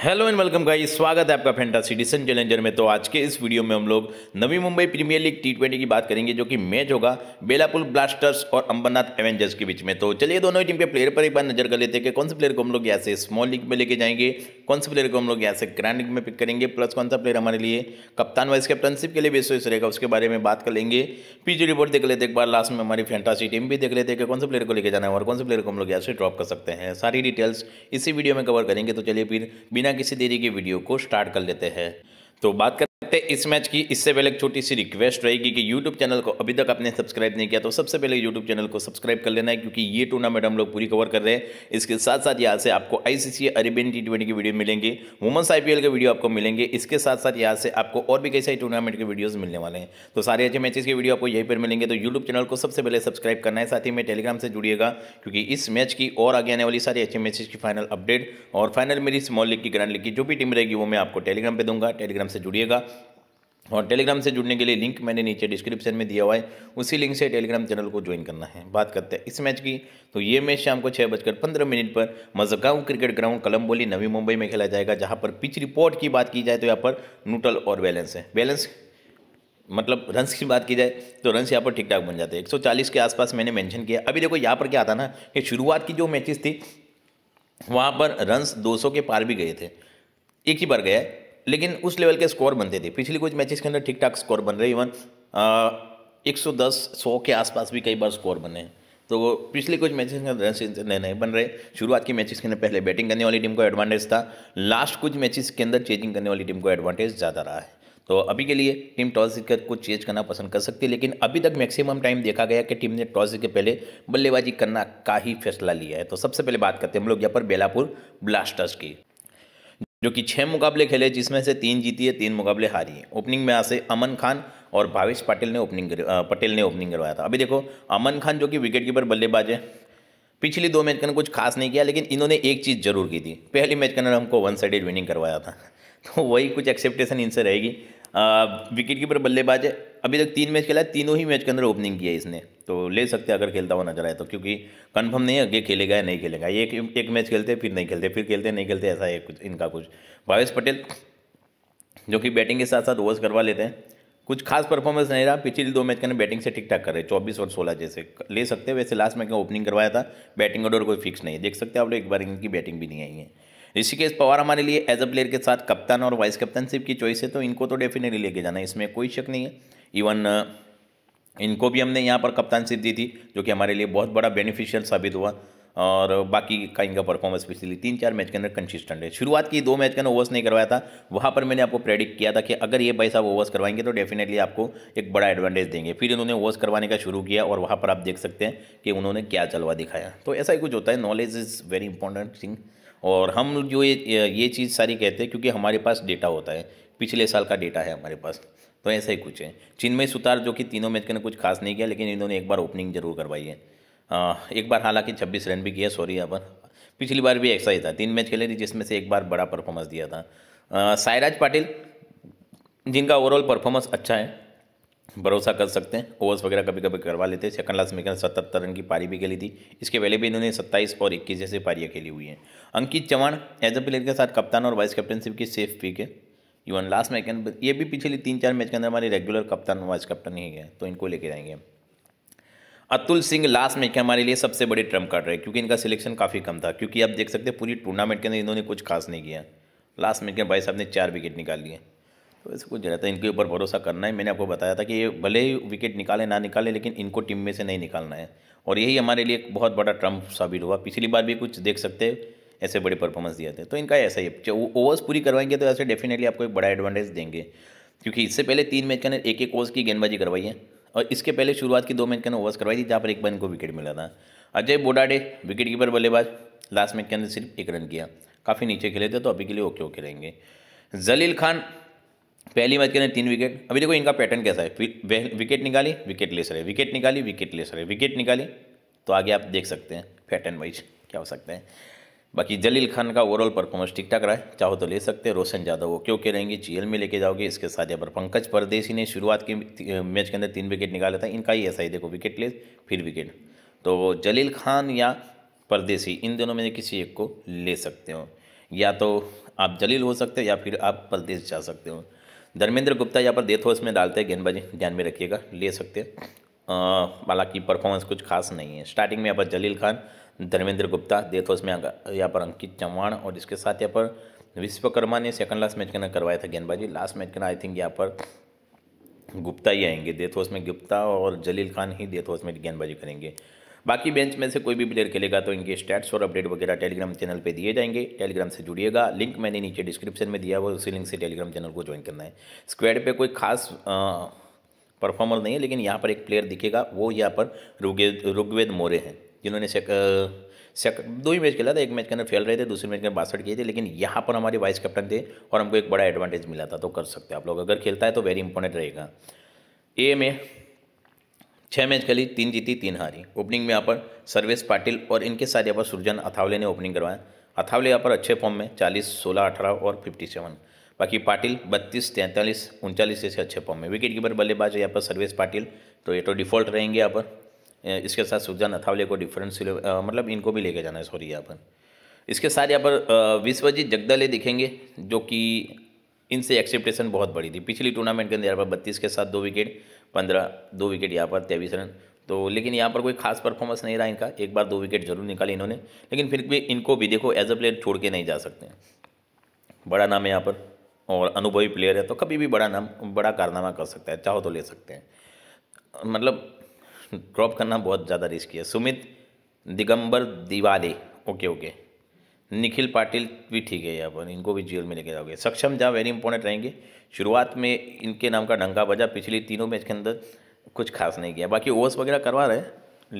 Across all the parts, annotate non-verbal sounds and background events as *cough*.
hello and welcome guys स्वागत है आपका फेंटा सिटीजन चैलेंजर में तो आज के इस वीडियो में हम लोग Navi Mumbai premier league T twenty की बात करेंगे जो कि मैच होगा बेलापुल ब्लास्टर्स और अंबरनाथ एवेंजर्स के बीच में तो चलिए दोनों ही टीम के प्लेयर पर एक बार नजर कर लेते हैं कि कौन से प्लेयर को हम लोग यहाँ से स्मॉल लीग में लेके जाएंगे कौन से प्लेयर को हम लोग यहाँ से ग्रैंड लीग में पिक करेंगे प्लस कौन सा प्लेयर हमारे लिए कप्तान वाइस कैप्टनशिप के लिए बेस्ट रहेगा उसके बारे में बात कर लेंगे पीजी रिपोर्ट देख लेते एक बार लास्ट में हमारी फेंटासी टीम भी देख लेते हैं कि कौन से प्लेयर को लेकर जाना है और कौन से प्लेयर को हम लोग यहाँ से ड्रॉप कर सकते हैं सारी डिटेल्स इसी वीडियो में कवर करेंगे तो चलिए फिर बिना किसी देरी के वीडियो को स्टार्ट कर लेते हैं तो बात कर करते हैं इस मैच की इससे पहले एक छोटी सी रिक्वेस्ट रहेगी कि यूट्यूब चैनल को अभी तक आपने सब्सक्राइब नहीं किया तो सबसे पहले यूट्यूब चैनल को सब्सक्राइब कर लेना है क्योंकि ये टूर्नामेंट हम लोग पूरी कवर कर रहे हैं इसके साथ साथ यहाँ से आपको आईसीसी अरेबियन टी ट्वेंटी की वीडियो मिलेंगे वुमेंस आईपीएल के वीडियो आपको मिलेंगे इसके साथ साथ यहाँ से आपको और भी कई सारी टूर्नामेंट के वीडियोज़ मिलने वाले हैं तो सारे अच्छे मैचेस के वीडियो आपको यहीं पर मिलेंगे तो यूट्यूब चैनल को सबसे पहले सब्सक्राइब करना है साथ ही में टेलीग्राम से जुड़िएगा क्योंकि इस मैच की और आगे आने वाली सारी अच्छे मैचेज की फाइनल अपडेट और फाइनल मेरी स्मॉल लीग की ग्रैंड लीग की जो भी टीम रहेगी वो मैं आपको टेलीग्राम पर दूंगा टेलीग्राम से जुड़िएगा और टेलीग्राम से जुड़ने के लिए लिंक मैंने नीचे डिस्क्रिप्शन में दिया हुआ है उसी लिंक से टेलीग्राम चैनल को ज्वाइन करना है बात करते हैं इस मैच की तो ये मैच शाम को छः बजकर पंद्रह मिनट पर मजगांव क्रिकेट ग्राउंड कलम्बोली नवी मुंबई में खेला जाएगा जहाँ पर पिच रिपोर्ट की बात की जाए तो यहाँ पर न्यूट्रल और बैलेंस है बैलेंस मतलब रन्स की बात की जाए तो रन्स यहाँ पर ठीक ठाक बन जाते हैं चालीस के आसपास मैंने मैंशन किया अभी देखो यहाँ पर क्या आता ना कि शुरुआत की जो मैचेस थी वहाँ पर रन्स सौ के पार भी गए थे एक ही बार गया लेकिन उस लेवल के स्कोर बनते थे पिछली कुछ मैचेस के अंदर ठीक ठाक स्कोर बन रहे इवन एक सौ दस सौ के आसपास भी कई बार स्कोर बने तो पिछले कुछ मैचेस अंदर नए नए बन रहे शुरुआत के मैचेस के अंदर पहले बैटिंग करने वाली टीम को एडवांटेज था लास्ट कुछ मैचेस के अंदर चेंजिंग करने वाली टीम को एडवांटेज ज़्यादा रहा है तो अभी के लिए टीम टॉस जीत कर कुछ चेंज करना पसंद कर सकती है लेकिन अभी तक मैक्सिमम टाइम देखा गया कि टीम ने टॉस जीत के पहले बल्लेबाजी करना का ही फैसला लिया है तो सबसे पहले बात करते हैं हम लोग यहाँ पर बेलापुर ब्लास्टर्स की जो कि छः मुकाबले खेले जिसमें से तीन जीती है तीन मुकाबले हारी है ओपनिंग में आसे से अमन खान और भावेश पाटिल ने ओपनिंग पटेल ने ओपनिंग करवाया था अभी देखो अमन खान जो कि विकेट कीपर बल्लेबाज है पिछली दो मैच के अंदर कुछ खास नहीं किया लेकिन इन्होंने एक चीज़ जरूर की थी पहली मैच के अंदर हमको वन साइडेड विनिंग करवाया था *laughs* तो वही कुछ एक्सेप्टेशन इनसे रहेगी विकेट कीपर बल्लेबाज है अभी तक तीन मैच खेला है तीनों ही मैच के अंदर ओपनिंग किया है इसने तो ले सकते हैं अगर खेलता हुआ नजर आए तो क्योंकि कंफर्म नहीं है आगे खेलेगा या नहीं खेलेगा एक एक मैच खेलते फिर नहीं खेलते फिर खेलते नहीं खेलते ऐसा है कुछ इनका कुछ भावेश पटेल जो कि बैटिंग के साथ साथ ओवर्स करवा लेते हैं कुछ खास परफॉर्मेंस नहीं रहा पिछले दो मैच के अंदर बैटिंग से ठीक ठाक कर रहे चौबीस और सोलह जैसे ले सकते हैं वैसे लास्ट मैच में ओपनिंग करवाया था बैटिंग ऑर्डर कोई फिक्स नहीं है देख सकते आप लोग एक बार इनकी बैटिंग भी नहीं आई है ऋषिकेश पवार हमारे लिए एज अ प्लेयर के साथ कप्तान और वाइस कप्तानशिप की चॉइस है तो इनको तो डेफिनेटली लेके जाना है इसमें कोई शक नहीं है इवन इनको भी हमने यहाँ पर कप्तानशिप दी थी जो कि हमारे लिए बहुत बड़ा बेनिफिशियल साबित हुआ और बाकी का इनका परफॉर्मेंस पिछली तीन चार मैच के अंदर कंसिस्टेंट है शुरुआत की दो मैच के अंदर ओवर्स नहीं करवाया था वहाँ पर मैंने आपको प्रेडिक्ट किया था कि अगर ये भाई साहब ओवर्स करवाएंगे तो डेफिनेटली आपको एक बड़ा एडवांटेज देंगे फिर इन्होंने ओवर्स करवाने का शुरू किया और वहाँ पर आप देख सकते हैं कि उन्होंने क्या चलवा दिखाया तो ऐसा ही कुछ होता है knowledge is very important thing और हम जो ये ये चीज़ सारी कहते हैं क्योंकि हमारे पास डेटा होता है पिछले साल का डेटा है हमारे पास तो ऐसा ही कुछ है चिन्मय सुतार जो कि तीनों मैच के अंदर कुछ खास नहीं किया लेकिन इन्होंने एक बार ओपनिंग जरूर करवाई है आ, एक बार हालांकि छब्बीस रन भी किया सॉरी यहाँ पर पिछली बार भी ऐसा ही था तीन मैच खेले थे जिसमें से एक बार बड़ा परफॉर्मेंस दिया था सायराज पाटिल जिनका ओवरऑल परफॉर्मेंस अच्छा है भरोसा कर सकते हैं ओवर्स वगैरह कभी कभी करवा लेते हैं सेकंड लास्ट में सतहत्तर रन की पारी भी खेली थी इसके पहले भी इन्होंने सत्ताईस और इक्कीस जैसे पारियाँ खेली हुई हैं Ankit Chauhan as a player के साथ कप्तान और वाइस कैप्टनशिप की सेफ पिक है इवन लास्ट मैच के अंदर ये भी पिछले तीन चार मैच के अंदर हमारे रेगुलर कप्तान वाइस कप्तान ही है तो इनको लेके जाएंगे अतुल सिंह लास्ट मैच के हमारे लिए सबसे बड़े ट्रम्प कार्ड रहे क्योंकि इनका सिलेक्शन काफ़ी कम था क्योंकि आप देख सकते हैं पूरी टूर्नामेंट के अंदर इन्होंने कुछ खास नहीं किया लास्ट मैच में भाई साहब ने चार विकेट निकाल लिए तो वैसे कुछ रहता है इनके ऊपर भरोसा करना है मैंने आपको बताया था कि ये भले ही विकेट निकाले ना निकाले लेकिन इनको टीम में से नहीं निकालना है और यही हमारे लिए एक बहुत बड़ा ट्रम्प साबित हुआ पिछली बार भी कुछ देख सकते ऐसे बड़े परफॉर्मेंस दिया थे तो इनका ऐसा ही ओवर्स पूरी करवाएंगे तो ऐसे डेफिनेटली आपको एक बड़ा एडवांटेज देंगे क्योंकि इससे पहले तीन मैच का एक एक ओवर्स की गेंदबाजी करवाई है और इसके पहले शुरुआत की दो मैच का ओवर्स करवाई थी जहाँ पर एक बार इनको विकेट मिला था अजय बोडाडे विकेट कीपर बल्लेबाज लास्ट मैच के अंदर सिर्फ एक रन किया काफ़ी नीचे खेले थे तो अभी के लिए ओके ओके रहेंगे जलील खान पहली मैच के अंदर तीन विकेट अभी देखो इनका पैटर्न कैसा है विकेट निकाली विकेट ले सरे विकेट निकाली विकेट ले सरे विकेट निकाली तो आगे आप देख सकते हैं पैटर्न वाइज क्या हो सकता है बाकी जलील खान का ओवरऑल परफॉर्मेंस ठीक ठाक रहा है चाहो तो ले सकते हैं रोशन यादव वो क्यों कह रहेंगे जीएल में लेके जाओगे इसके साथ यहाँ पर पंकज परदेशी ने शुरुआत के मैच के अंदर तीन विकेट निकाला था इनका ही ऐसा ही देखो विकेट ले फिर विकेट तो जलील खान या परदेशी इन दोनों में किसी एक को ले सकते हो या तो आप जलील हो सकते हो या फिर आप परदेश जा सकते हो धर्मेंद्र गुप्ता यहाँ पर देथ ओवर्स में डालते हैं गेंदबाजी ध्यान में रखिएगा ले सकते हैं हालांकि परफॉर्मेंस कुछ खास नहीं है स्टार्टिंग में यहाँ पर जलील खान धर्मेंद्र गुप्ता डेथ ओवर्स में यहाँ पर अंकित चौहान और इसके साथ यहाँ पर विश्वकर्मा ने सेकंड लास्ट मैच के ना करवाया था गेंदबाजी लास्ट मैच के ना आई थिंक यहाँ पर गुप्ता ही आएंगे डेथ ओवर्स में गुप्ता और जलील खान ही डेथ ओवर्स में गेंदबाजी करेंगे बाकी बेंच में से कोई भी प्लेयर खेलेगा तो इनके स्टैट्स और अपडेट वगैरह टेलीग्राम चैनल पे दिए जाएंगे टेलीग्राम से जुड़िएगा लिंक मैंने नीचे डिस्क्रिप्शन में दिया हुआ उसी लिंक से टेलीग्राम चैनल को ज्वाइन करना है स्क्वाड पे कोई खास परफॉर्मर नहीं है लेकिन यहाँ पर एक प्लेयर दिखेगा वो यहाँ पर ऋग्वेद ऋग्वेद मोरे हैं जिन्होंने सेक, सेक दो ही मैच खेला था एक मैच के अंदर फेल रहे थे दूसरे मैच के अंदर बासठ किए थे लेकिन यहाँ पर हमारे वाइस कैप्टन थे और हमको एक बड़ा एडवांटेज मिला था तो कर सकते आप लोग अगर खेलता है तो वेरी इंपॉर्टेंट रहेगा ए में छः मैच खेली तीन जीती तीन हारी ओपनिंग में यहाँ पर सर्वेश पाटिल और इनके साथ यहाँ पर सुरजन अथावले ने ओपनिंग करवाया अथावले यहाँ पर अच्छे फॉर्म में चालीस सोलह अठारह और फिफ्टी सेवन बाकी पाटिल बत्तीस तैंतालीस उनचालीस जैसे अच्छे फॉर्म में विकेट कीपर बल्लेबाज यहाँ पर सर्वेश पाटिल तो ये तो डिफॉल्ट रहेंगे यहाँ पर इसके साथ सुखजान अथावले को डिफरेंट सिले मतलब इनको भी लेके जाना है सॉरी यहाँ पर इसके साथ यहाँ पर विश्वजीत जगदले दिखेंगे जो कि इनसे एक्सेप्टेशन बहुत बड़ी थी पिछली टूर्नामेंट के अंदर यहाँ पर बत्तीस के साथ दो विकेट पंद्रह दो विकेट यहाँ पर तेईस रन तो लेकिन यहाँ पर कोई खास परफॉर्मेंस नहीं रहा इनका एक बार दो विकेट जरूर निकाले इन्होंने लेकिन फिर भी इनको भी देखो एज अ प्लेयर छोड़ के नहीं जा सकते बड़ा नाम है यहाँ पर और अनुभवी प्लेयर है तो कभी भी बड़ा नाम बड़ा कारनामा कर सकता है चाहो तो ले सकते हैं मतलब ड्रॉप करना बहुत ज़्यादा रिस्की है सुमित दिगंबर दिवाले ओके ओके निखिल पाटिल भी ठीक है अपन इनको भी जेल में लेके जाओगे सक्षम जहाँ वेरी इंपॉर्टेंट रहेंगे शुरुआत में इनके नाम का डंका बजा पिछली तीनों मैच के अंदर कुछ खास नहीं किया बाकी ओवर्स वगैरह करवा रहे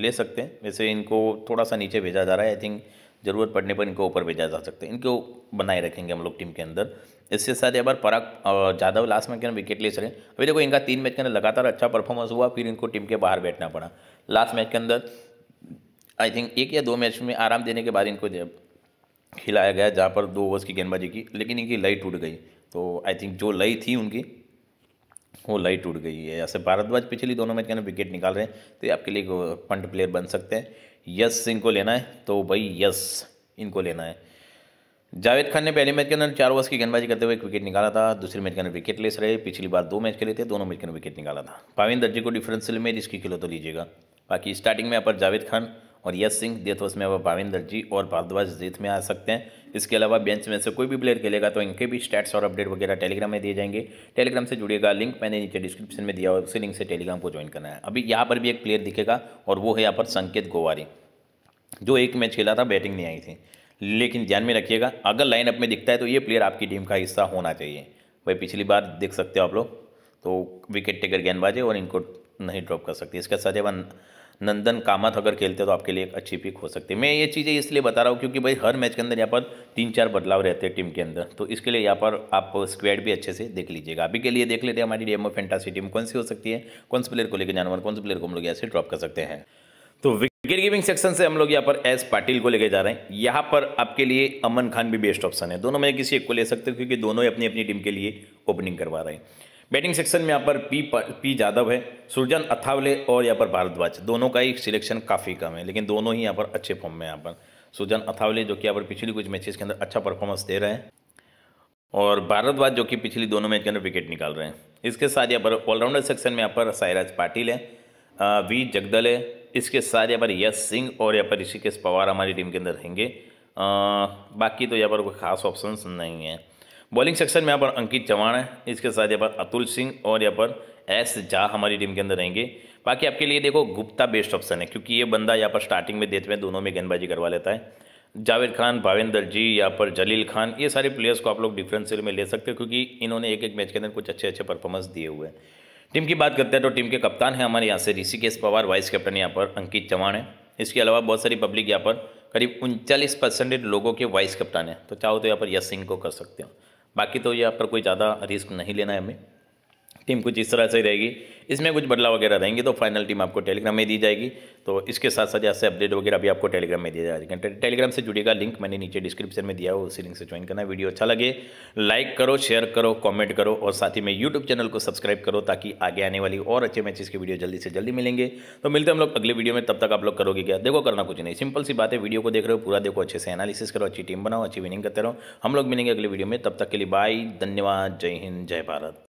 ले सकते हैं वैसे इनको थोड़ा सा नीचे भेजा जा रहा है आई थिंक ज़रूरत पड़ने पर इनको ऊपर भेजा जा सकता है इनको बनाए रखेंगे हम लोग टीम के अंदर इसके साथ एक बार पराग जादव लास्ट में क्या विकेट ले सकें अभी देखो इनका तीन मैच के अंदर लगातार अच्छा परफॉर्मेंस हुआ फिर इनको टीम के बाहर बैठना पड़ा लास्ट मैच के अंदर आई थिंक एक या दो मैच में आराम देने के बाद इनको खिलाया गया जहाँ पर दो ओवर्स की गेंदबाजी की लेकिन इनकी लई टूट गई तो आई थिंक जो लई थी उनकी वो लई टूट गई है ऐसे भारद्वाज पिछली दोनों मैच के अंदर विकेट निकाल रहे हैं तो ये आपके लिए पंट प्लेयर बन सकते हैं यस सिंह को लेना है तो भाई यस इनको लेना है जावेद खान ने पहले मैच के अंदर चार ओवर्स की गेंदबाजी करते हुए एक विकेट निकाला था दूसरे मैच के अंदर विकेट लेस रहे पिछली बार दो मैच खेले थे दोनों मैच के अंदर विकेट निकाला था पाविन दर्जी को डिफरेंशियल में जिसकी खिलो तो लीजिएगा बाकी स्टार्टिंग में यहाँ पर जावेद खान और यश सिंह डेथ तो में वह भाविंदर जी और भारद्वाज जीत में आ सकते हैं इसके अलावा बेंच में से कोई भी प्लेयर खेलेगा तो इनके भी स्टैट्स और अपडेट वगैरह टेलीग्राम में दिए जाएंगे टेलीग्राम से जुड़ेगा लिंक मैंने नीचे डिस्क्रिप्शन में दिया हुआ उसी लिंक से टेलीग्राम को ज्वाइन करना है अभी यहाँ पर भी एक प्लेयर दिखेगा और वो है यहाँ पर संकेत गोवारी जो एक मैच खेला था बैटिंग नहीं आई थी लेकिन ध्यान में रखिएगा अगर लाइनअप में दिखता है तो ये प्लेयर आपकी टीम का हिस्सा होना चाहिए भाई पिछली बार देख सकते हो आप लोग तो विकेट टेकर गेंदबाजे और इनको नहीं ड्रॉप कर सकते इसके साथ जब नंदन कामत अगर खेलते तो आपके लिए एक अच्छी पिक हो सकती है मैं ये चीज़ें इसलिए बता रहा हूँ क्योंकि भाई हर मैच के अंदर यहाँ पर तीन चार बदलाव रहते हैं टीम के अंदर तो इसके लिए यहाँ पर आप स्क्वेड भी अच्छे से देख लीजिएगा अभी के लिए देख लेते हैं हमारी डी एम फेंटासी टीम कौन सी हो सकती है कौन से प्लेयर को लेकर जाना कौन से प्लेयर को हम लोग यहाँ से ड्रॉप कर सकते हैं तो विकेट गिविंग सेक्शन से हम लोग यहाँ पर एस पाटिल को लेके जा रहे हैं यहाँ पर आपके लिए अमन खान भी बेस्ट ऑप्शन है दोनों में किसी एक को ले सकते हो क्योंकि दोनों ही अपनी अपनी टीम के लिए ओपनिंग करवा रहे हैं बैटिंग सेक्शन में यहाँ पर पी पी यादव है सुरजन अथावले और यहाँ पर भारद्वाज दोनों का ही सिलेक्शन काफ़ी कम है लेकिन दोनों ही यहाँ पर अच्छे फॉर्म में यहाँ पर सुजन अथावले जो कि यहाँ पर पिछली कुछ मैचेस के अंदर अच्छा परफॉर्मेंस दे रहे हैं और भारद्वाज जो कि पिछली दोनों मैच के अंदर विकेट निकाल रहे हैं इसके साथ यहाँ पर ऑलराउंडर सेक्शन में यहाँ पर सायराज पाटिल है वी जगदल है इसके साथ यहाँ पर यश सिंह और यहाँ पर ऋषिकेश पवार हमारी टीम के अंदर रहेंगे बाकी तो यहाँ पर कोई खास ऑप्शन नहीं है बॉलिंग सेक्शन में यहाँ पर अंकित चौहान है इसके साथ यहाँ पर अतुल सिंह और यहाँ पर एस झा हमारी टीम के अंदर रहेंगे बाकी आपके लिए देखो गुप्ता बेस्ट ऑप्शन है क्योंकि ये बंदा यहाँ पर स्टार्टिंग में देते हैं दोनों में गेंदबाजी करवा लेता है जावेद खान भावेंद्र जी या पर जलील खान ये सारे प्लेयर्स को आप लोग डिफरेंशियल में ले सकते हो क्योंकि इन्होंने एक एक मैच के अंदर कुछ अच्छे अच्छे परफॉर्मेंस दिए हुए हैं टीम की बात करते हैं तो टीम के कप्तान हैं हमारे यहाँ से ऋषिकेश पवार वाइस कैप्टन यहाँ पर अंकित चौहान है इसके अलावा बहुत सारी पब्लिक यहाँ पर करीब उनचालीस लोगों के वाइस कप्तान हैं तो चाहो तो यहाँ पर यश सिंह को कर सकते हो बाकी तो ये आप पर कोई ज़्यादा रिस्क नहीं लेना है हमें टीम कुछ इस तरह से रहेगी इसमें कुछ बदलाव वगैरह रहेंगे तो फाइनल टीम आपको टेलीग्राम में दी जाएगी तो इसके साथ साथ ऐसे अपडेट वगैरह भी आपको टेलीग्राम में दिया जाएगा टेलीग्राम से जुड़ेगा लिंक मैंने नीचे डिस्क्रिप्शन में दिया हो उसी लिंक से ज्वाइन करना वीडियो अच्छा लगे लाइक करो शेयर करो कॉमेंट करो और साथ ही में यूट्यूब चैनल को सब्सक्राइब करो ताकि आगे आने वाली और अच्छे मैचेस की वीडियो जल्दी से जल्दी मिलेंगे तो मिलते हम लोग अगले वीडियो में तब तक आप लोग करोगे क्या देखो करना कुछ नहीं सिंपल सी बात है वीडियो को देख रहे हो पूरा देखो अच्छे से एनालिसिस करो अच्छी टीम बनाओ अच्छी विनिंग करते रहो हम लोग मिलेंगे अगले वीडियो में तब तक के लिए बाय धन्यवाद जय हिंद जय भारत